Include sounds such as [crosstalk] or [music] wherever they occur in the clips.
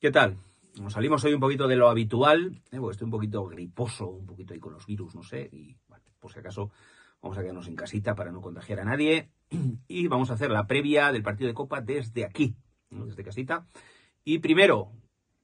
¿Qué tal? Nos salimos hoy un poquito de lo habitual, eh, porque estoy un poquito griposo, un poquito ahí con los virus, no sé, y por si acaso vamos a quedarnos en casita para no contagiar a nadie [clears throat] y vamos a hacer la previa del partido de Copa desde aquí, desde casita. Y primero,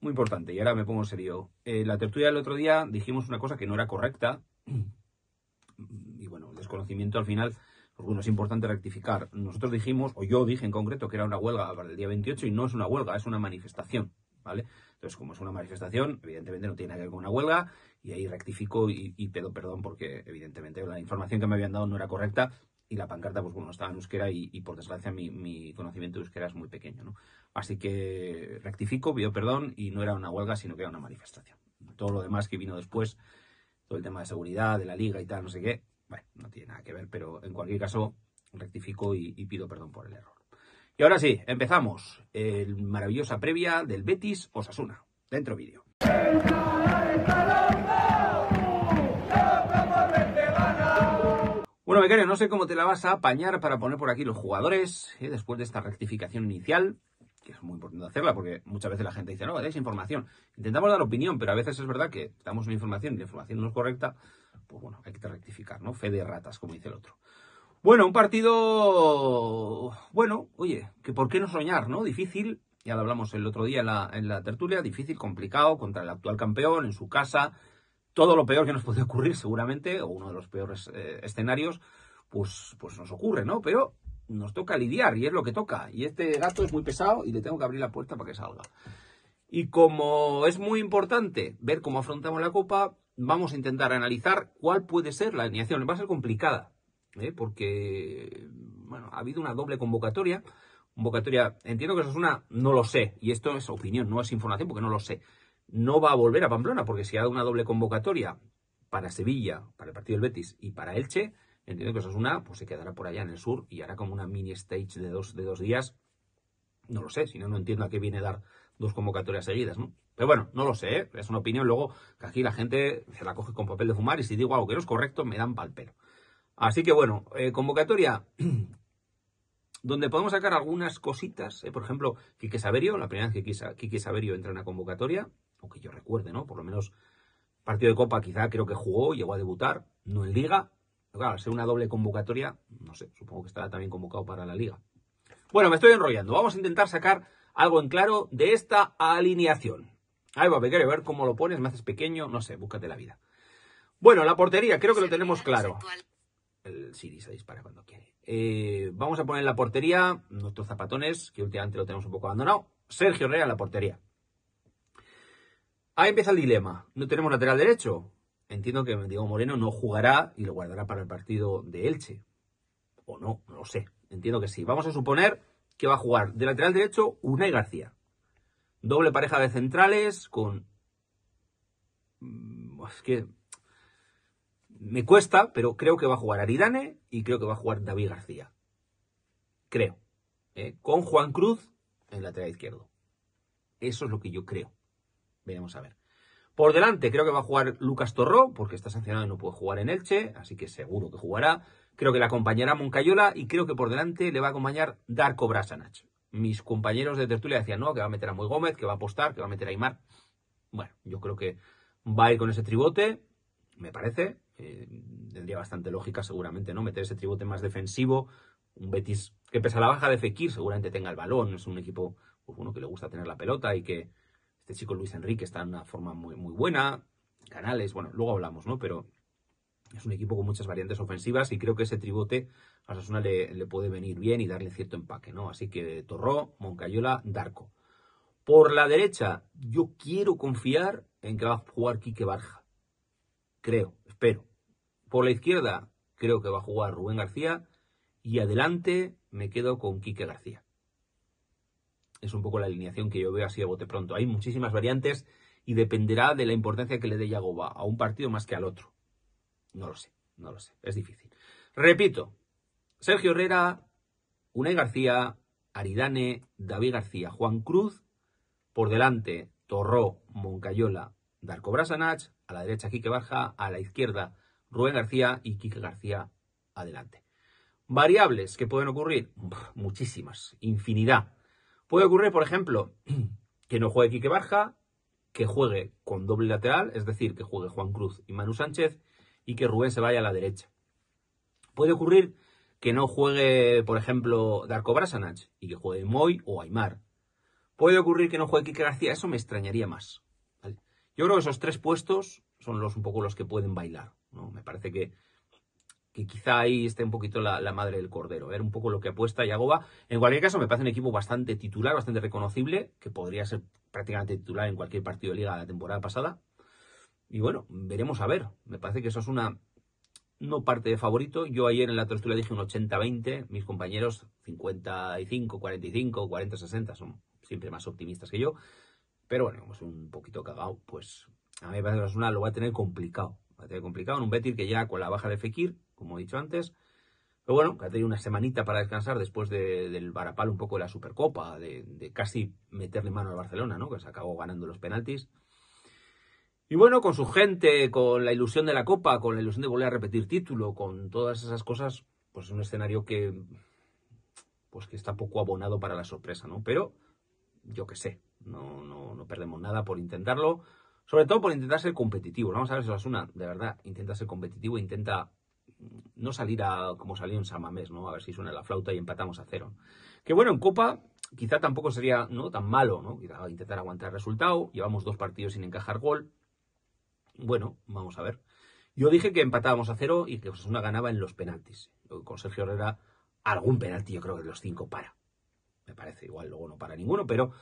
muy importante, y ahora me pongo en serio, eh, la tertulia del otro día dijimos una cosa que no era correcta, [clears throat] y bueno, el desconocimiento al final, pues bueno, es importante rectificar. Nosotros dijimos, o yo dije en concreto, que era una huelga para el día 28 y no es una huelga, es una manifestación. Entonces, como es una manifestación, evidentemente no tiene nada que ver con una huelga, y ahí rectifico y, y, pedo perdón porque, evidentemente, la información que me habían dado no era correcta y la pancarta, pues bueno, estaba en euskera y, por desgracia, mi, conocimiento de euskera es muy pequeño, ¿no? Así que rectifico, pido perdón y no era una huelga, sino que era una manifestación. Todo lo demás que vino después, todo el tema de seguridad, de la liga y tal, no sé qué, bueno, no tiene nada que ver, pero en cualquier caso, rectifico y pido perdón por el error. Y ahora sí, empezamos el maravillosa previa del Betis Osasuna. Dentro vídeo. Bueno, Becario, no sé cómo te la vas a apañar para poner por aquí los jugadores ¿eh? después de esta rectificación inicial, que es muy importante hacerla porque muchas veces la gente dice, no, es información. Intentamos dar opinión, pero a veces es verdad que damos una información y la información no es correcta, pues bueno, hay que rectificar, ¿no? Fe de ratas, como dice el otro. Bueno, un partido, bueno, oye, que por qué no soñar, ¿no? Difícil, ya lo hablamos el otro día en la, en la tertulia, difícil, complicado, contra el actual campeón, en su casa, todo lo peor que nos puede ocurrir seguramente, o uno de los peores eh, escenarios, pues, pues nos ocurre, ¿no? Pero nos toca lidiar y es lo que toca. Y este gato es muy pesado y le tengo que abrir la puerta para que salga. Y como es muy importante ver cómo afrontamos la copa, vamos a intentar analizar cuál puede ser la alineación. Va a ser complicada, ¿eh? porque bueno, ha habido una doble convocatoria. Convocatoria, entiendo que eso es una, no lo sé, y esto es opinión, no es información porque no lo sé. No va a volver a Pamplona porque si ha dado una doble convocatoria para Sevilla, para el partido del Betis y para Elche, entiendo que eso es una, pues se quedará por allá en el sur y hará como una mini stage de dos, de dos días. No lo sé, si no, no entiendo a qué viene dar dos convocatorias seguidas, Pero bueno, no lo sé, ¿eh? es una opinión luego que aquí la gente se la coge con papel de fumar y si digo algo que no es correcto, me dan palpero. Así que bueno, eh, convocatoria [clears throat] donde podemos sacar algunas cositas. Eh, por ejemplo, Quique Saberio, la primera vez que Quique Saberio entra en la convocatoria, o que yo recuerde, ¿no? Por lo menos partido de Copa quizá creo que jugó, llegó a debutar, no en Liga. Pero claro, al ser una doble convocatoria, no sé, supongo que estará también convocado para la Liga. Bueno, me estoy enrollando. Vamos a intentar sacar algo en claro de esta alineación. Ahí va, ve a ver cómo lo pones, me haces pequeño, no sé, búscate la vida. Bueno, la portería, creo que lo tenemos claro el Siri se dispara cuando quiere. Eh, vamos a poner la portería nuestros zapatones, que últimamente lo tenemos un poco abandonado. Sergio Herrera en la portería. Ahí empieza el dilema. No tenemos lateral derecho. Entiendo que Diego Moreno no jugará y lo guardará para el partido de Elche. O no, no lo sé. Entiendo que sí. Vamos a suponer que va a jugar de lateral derecho Unai García. Doble pareja de centrales con... Mm, es que me cuesta, pero creo que va a jugar Aridane y creo que va a jugar David García. Creo. ¿eh? Con Juan Cruz en la lateral izquierdo. Eso es lo que yo creo. Veremos a ver. Por delante, creo que va a jugar Lucas Torró, porque está sancionado y no puede jugar en Elche, así que seguro que jugará. Creo que le acompañará Moncayola y creo que por delante le va a acompañar Darko Brasanach. Mis compañeros de tertulia decían, no, que va a meter a Muy Gómez, que va a apostar, que va a meter a Aymar. Bueno, yo creo que va a ir con ese tribote me parece. Eh, tendría bastante lógica seguramente, ¿no? Meter ese tribote más defensivo. Un Betis que pese a la baja de Fekir seguramente tenga el balón. Es un equipo pues, bueno, que le gusta tener la pelota y que este chico Luis Enrique está en una forma muy, muy buena. Canales, bueno, luego hablamos, ¿no? Pero es un equipo con muchas variantes ofensivas y creo que ese tribote a Sasuna le, le puede venir bien y darle cierto empaque, ¿no? Así que Torró, Moncayola, Darco. Por la derecha, yo quiero confiar en que va a jugar Quique Barja creo, espero. Por la izquierda creo que va a jugar Rubén García y adelante me quedo con Quique García. Es un poco la alineación que yo veo así a bote pronto. Hay muchísimas variantes y dependerá de la importancia que le dé Yagoba a un partido más que al otro. No lo sé, no lo sé, es difícil. Repito, Sergio Herrera, Unai García, Aridane, David García, Juan Cruz, por delante, Torró, Moncayola, Darko Brasanach, a la derecha Quique Barja, a la izquierda Rubén García y Quique García adelante. Variables que pueden ocurrir, muchísimas, infinidad. Puede ocurrir, por ejemplo, [clears throat] que no juegue Quique Barja, que juegue con doble lateral, es decir, que juegue Juan Cruz y Manu Sánchez, y que Rubén se vaya a la derecha. Puede ocurrir que no juegue, por ejemplo, Darko Brasanach y que juegue Moy o Aymar. Puede ocurrir que no juegue Quique García, eso me extrañaría más. Yo creo que esos tres puestos son los un poco los que pueden bailar. ¿no? Me parece que, que quizá ahí esté un poquito la, madre del cordero. Ver ¿eh? un poco lo que apuesta Yagoba. En cualquier caso, me parece un equipo bastante titular, bastante reconocible, que podría ser prácticamente titular en cualquier partido de liga de la temporada pasada. Y bueno, veremos a ver. Me parece que eso es una no parte de favorito. Yo ayer en la tertulia dije un 80-20, mis compañeros 55, 45, 40-60 son siempre más optimistas que yo. Pero bueno, es un poquito cagado, pues a mí me parece que lo va a tener complicado. Va a tener complicado en un Betis que ya con la baja de Fekir, como he dicho antes, pero bueno, que ha tenido una semanita para descansar después del varapal un poco de la Supercopa, de, casi meterle mano al Barcelona, ¿no? Que se acabó ganando los penaltis. Y bueno, con su gente, con la ilusión de la Copa, con la ilusión de volver a repetir título, con todas esas cosas, pues es un escenario que pues que está poco abonado para la sorpresa, ¿no? Pero yo qué sé, no, no, perdemos nada por intentarlo, sobre todo por intentar ser competitivo. Vamos a ver si una de verdad, intenta ser competitivo, intenta no salir a como salió en Samamés, ¿no? A ver si suena la flauta y empatamos a cero. Que bueno, en Copa quizá tampoco sería ¿no? tan malo, ¿no? intentar aguantar el resultado, llevamos dos partidos sin encajar gol. Bueno, vamos a ver. Yo dije que empatábamos a cero y que Osasuna ganaba en los penaltis. Con Sergio Herrera, algún penalti yo creo que los cinco para me parece igual, luego no para ninguno, pero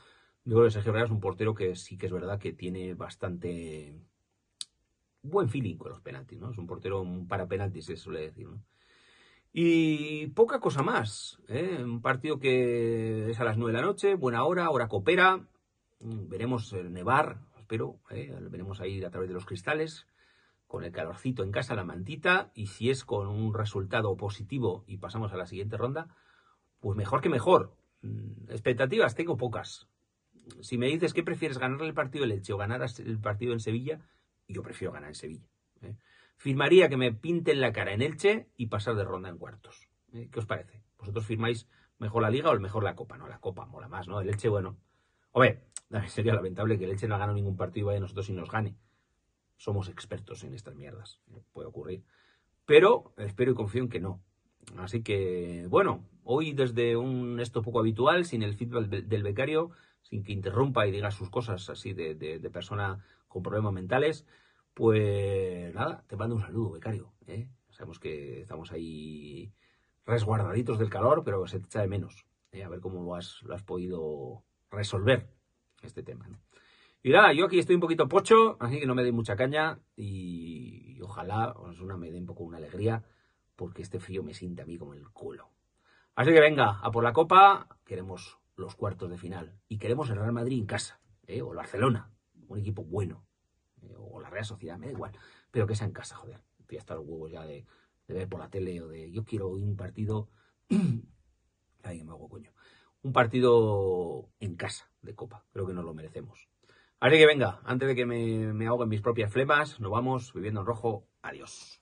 yo creo que Sergio Herrera es un portero que sí que es verdad que tiene bastante buen feeling con los penaltis, ¿no? Es un portero para penaltis, se suele decir, ¿no? Y poca cosa más. ¿eh? Un partido que es a las nueve de la noche, buena hora, hora coopera. Mm, veremos el nevar, espero. ¿eh? Veremos ahí a través de los cristales, con el calorcito en casa, la mantita. Y si es con un resultado positivo y pasamos a la siguiente ronda, pues mejor que mejor. Mm, expectativas tengo pocas. Si me dices que prefieres ganar el partido de Leche o ganar el partido en Sevilla, yo prefiero ganar en Sevilla. ¿eh? Firmaría que me pinten la cara en Elche y pasar de ronda en cuartos. ¿eh? ¿Qué os parece? ¿Vosotros firmáis mejor la Liga o mejor la Copa? No, la Copa mola más, ¿no? El Elche, bueno. Hombre, sería lamentable que el Elche no ha ningún partido y vaya nosotros y nos gane. Somos expertos en estas mierdas. ¿eh? Puede ocurrir. Pero espero y confío en que no. Así que, bueno, hoy desde un esto poco habitual, sin el feedback del becario, sin que interrumpa y diga sus cosas así de, persona con problemas mentales, pues nada, te mando un saludo, becario. ¿eh? Sabemos que estamos ahí resguardaditos del calor, pero se te echa de menos. ¿eh? A ver cómo lo has, lo has podido resolver este tema. Y nada, yo aquí estoy un poquito pocho, así que no me dé mucha caña y, ojalá os una me dé un poco una alegría porque este frío me siente a mí como el culo. Así que venga, a por la copa, queremos los cuartos de final y queremos el Real Madrid en casa, ¿eh? o el Barcelona, un equipo bueno, ¿eh? o la Real Sociedad, me da igual, pero que sea en casa, joder. ya hasta los huevos ya de, ver por la tele o de yo quiero un partido. [clears throat] Ay, me hago coño. Un partido en casa de copa, creo que nos lo merecemos. Así que venga, antes de que me, me ahoguen mis propias flemas, nos vamos viviendo en rojo. Adiós.